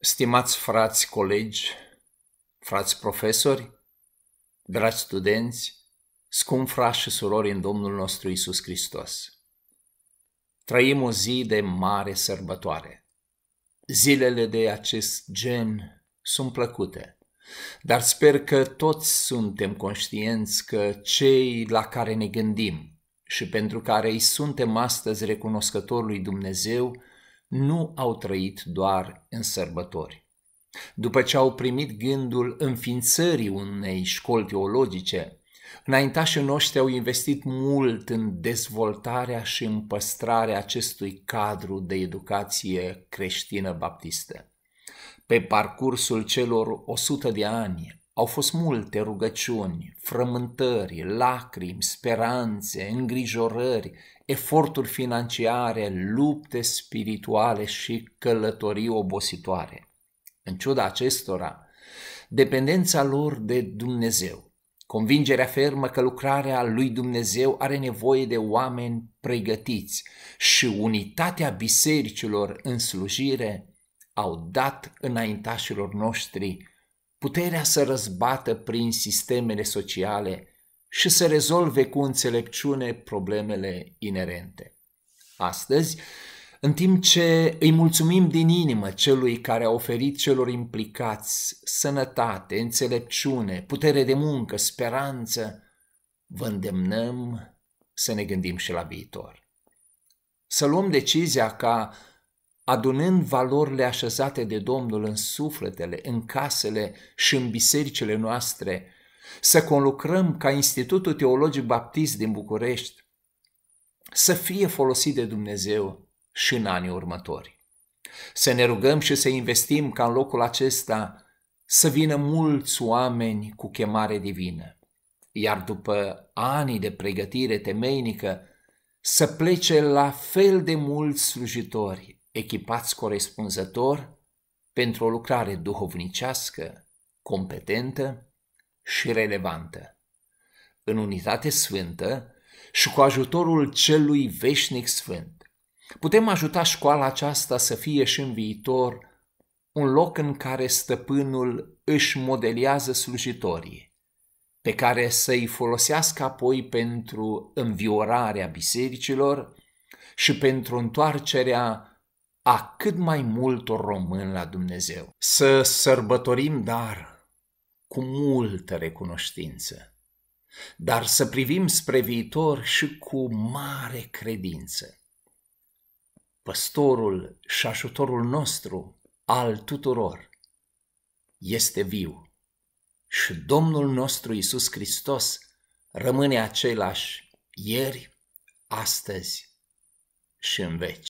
Stimați frați colegi, frați profesori, dragi studenți, scump frați și surori în Domnul nostru Isus Hristos. Trăim o zi de mare sărbătoare. Zilele de acest gen sunt plăcute, dar sper că toți suntem conștienți că cei la care ne gândim și pentru care îi suntem astăzi recunoscători lui Dumnezeu – nu au trăit doar în sărbători. După ce au primit gândul înființării unei școli teologice, înaintașii noștri au investit mult în dezvoltarea și în păstrarea acestui cadru de educație creștină baptistă. Pe parcursul celor 100 de ani au fost multe rugăciuni, frământări, lacrimi, speranțe, îngrijorări, eforturi financiare, lupte spirituale și călătorii obositoare. În ciuda acestora, dependența lor de Dumnezeu, convingerea fermă că lucrarea lui Dumnezeu are nevoie de oameni pregătiți și unitatea bisericilor în slujire au dat înaintașilor noștri puterea să răzbată prin sistemele sociale și să rezolve cu înțelepciune problemele inerente. Astăzi, în timp ce îi mulțumim din inimă celui care a oferit celor implicați sănătate, înțelepciune, putere de muncă, speranță, vă îndemnăm să ne gândim și la viitor. Să luăm decizia ca adunând valorile așezate de Domnul în sufletele, în casele și în bisericile noastre, să conlucrăm ca Institutul Teologic Baptist din București, să fie folosit de Dumnezeu și în anii următori. Să ne rugăm și să investim ca în locul acesta să vină mulți oameni cu chemare divină, iar după ani de pregătire temeinică să plece la fel de mulți slujitori echipați corespunzător pentru o lucrare duhovnicească, competentă și relevantă. În unitate sfântă și cu ajutorul celui veșnic sfânt, putem ajuta școala aceasta să fie și în viitor un loc în care stăpânul își modelează slujitorii, pe care să-i folosească apoi pentru înviorarea bisericilor și pentru întoarcerea a cât mai multor români la Dumnezeu. Să sărbătorim, dar cu multă recunoștință, dar să privim spre viitor și cu mare credință. Păstorul și ajutorul nostru al tuturor este viu și Domnul nostru Isus Hristos rămâne același ieri, astăzi și în veci.